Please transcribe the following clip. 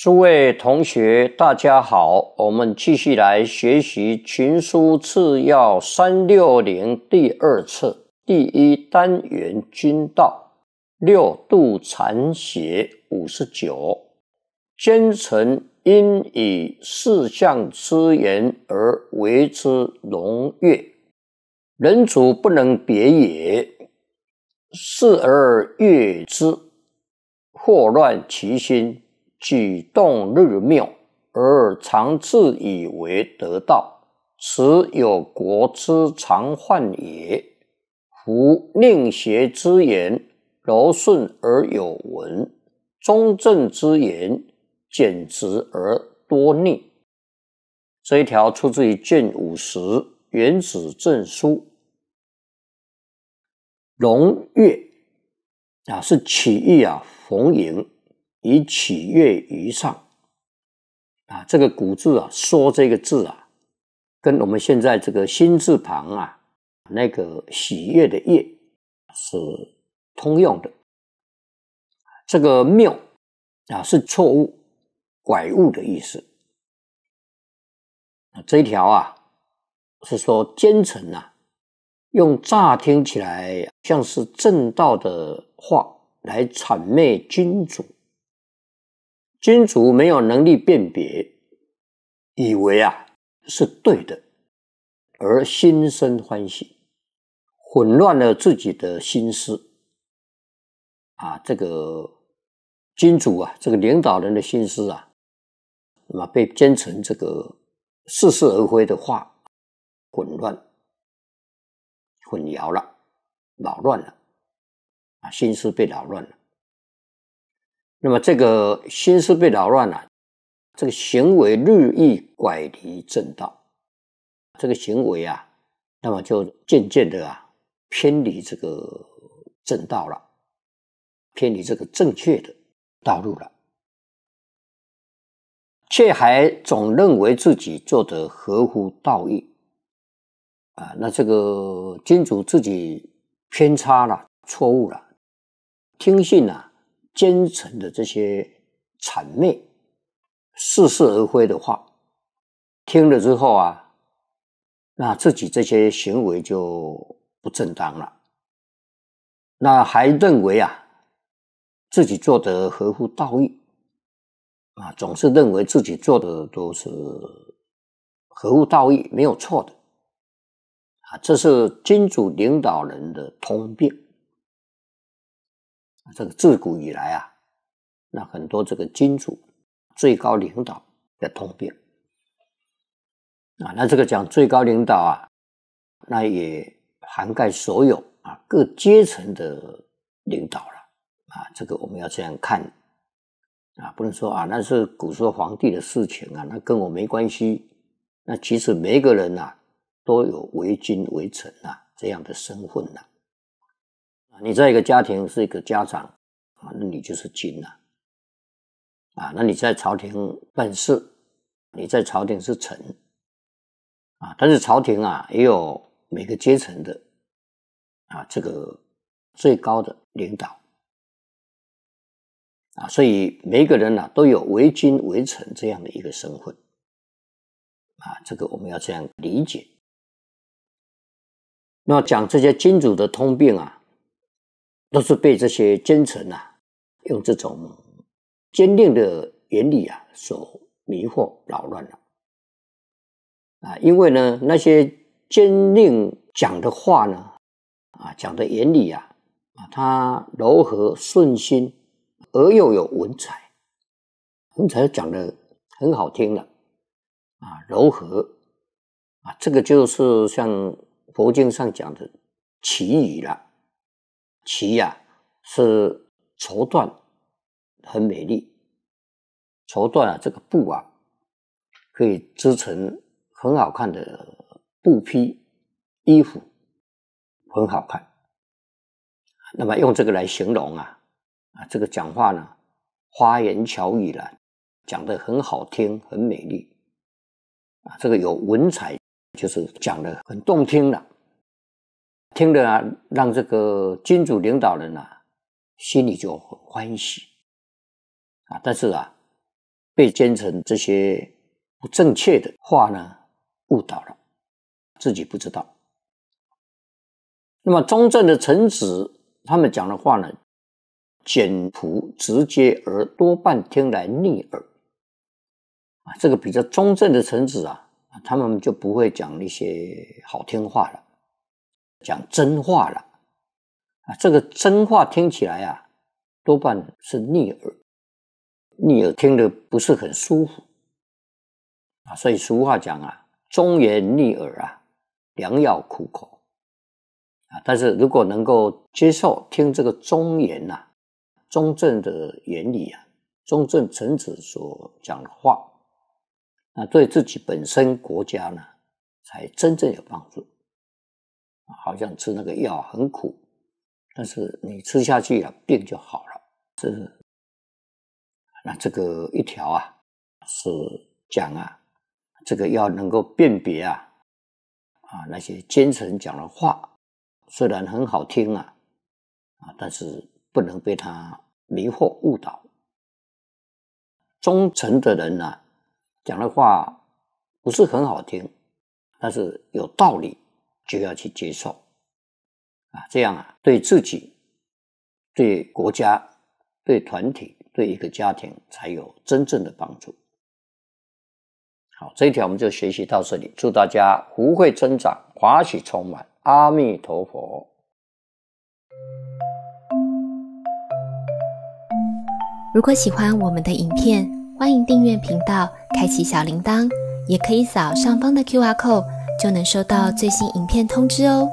诸位同学，大家好！我们继续来学习《群书次要》三六零第二册第一单元“君道”，六度残血五十九。奸臣因以四象之言而为之荣悦，人主不能别也。视而悦之，祸乱其心。举动日妙，而常自以为得道，此有国之常患也。夫令邪之言，柔顺而有文；中正之言，简直而多逆。这一条出自于《卷五十原子正书》，荣月啊，是起义啊，逢迎。以喜悦于上啊，这个古字啊，“说”这个字啊，跟我们现在这个“心”字旁啊，那个喜悦的“悦”是通用的。这个“谬”啊，是错误、拐误的意思。这一条啊，是说奸臣啊，用乍听起来像是正道的话来谄媚君主。君主没有能力辨别，以为啊是对的，而心生欢喜，混乱了自己的心思。啊，这个君主啊，这个领导人的心思啊，那么被奸臣这个似是而非的话，混乱、混淆了、扰乱了，啊，心思被扰乱了。那么这个心思被扰乱了，这个行为日益拐离正道，这个行为啊，那么就渐渐的啊，偏离这个正道了，偏离这个正确的道路了，却还总认为自己做的合乎道义，啊，那这个君主自己偏差了，错误了，听信了。奸臣的这些谄媚、似是而非的话，听了之后啊，那自己这些行为就不正当了。那还认为啊，自己做的合乎道义啊，总是认为自己做的都是合乎道义，没有错的啊。这是君主领导人的通病。这个自古以来啊，那很多这个君主最高领导的通病啊，那这个讲最高领导啊，那也涵盖所有啊各阶层的领导了啊，这个我们要这样看啊，不能说啊那是古时候皇帝的事情啊，那跟我没关系。那其实每一个人呐都有为君为臣呐这样的身份呐。你在一个家庭是一个家长，啊，那你就是君呐，啊，那你在朝廷办事，你在朝廷是臣，啊，但是朝廷啊也有每个阶层的，啊，这个最高的领导，啊，所以每个人呢都有为君为臣这样的一个身份，啊，这个我们要这样理解。那讲这些君主的通病啊。都是被这些奸臣呐，用这种坚定的原理啊所迷惑扰乱了啊！因为呢，那些坚定讲的话呢，啊，讲的原理啊，啊，他柔和顺心而又有文采，文采讲的很好听了啊，柔和啊，这个就是像佛经上讲的绮语了。绮呀，是绸缎，很美丽。绸缎啊，这个布啊，可以织成很好看的布匹衣服，很好看。那么用这个来形容啊，啊，这个讲话呢，花言巧语了，讲的很好听，很美丽。啊，这个有文采，就是讲的很动听了。听了，让这个君主领导人啊，心里就很欢喜，啊，但是啊，被奸臣这些不正确的话呢误导了，自己不知道。那么中正的臣子，他们讲的话呢，简朴直接而多半听来逆耳，啊，这个比较中正的臣子啊，啊，他们就不会讲一些好听话了。讲真话了啊！这个真话听起来啊，多半是逆耳，逆耳听的不是很舒服啊。所以俗话讲啊，“忠言逆耳啊，良药苦口啊。”但是如果能够接受听这个忠言呐、忠正的原理啊、忠正臣子所讲的话，那对自己本身国家呢，才真正有帮助。好像吃那个药很苦，但是你吃下去了，病就好了。是，那这个一条啊，是讲啊，这个要能够辨别啊，啊那些奸臣讲的话，虽然很好听啊，啊但是不能被他迷惑误导。忠诚的人呢，讲的话不是很好听，但是有道理。就要去接受，啊，这样啊，对自己、对国家、对团体、对一个家庭才有真正的帮助。好，这一条我们就学习到这里。祝大家福慧增长，华喜充满。阿弥陀佛。如果喜欢我们的影片，欢迎订阅频道，开启小铃铛，也可以扫上方的 Q R code。就能收到最新影片通知哦。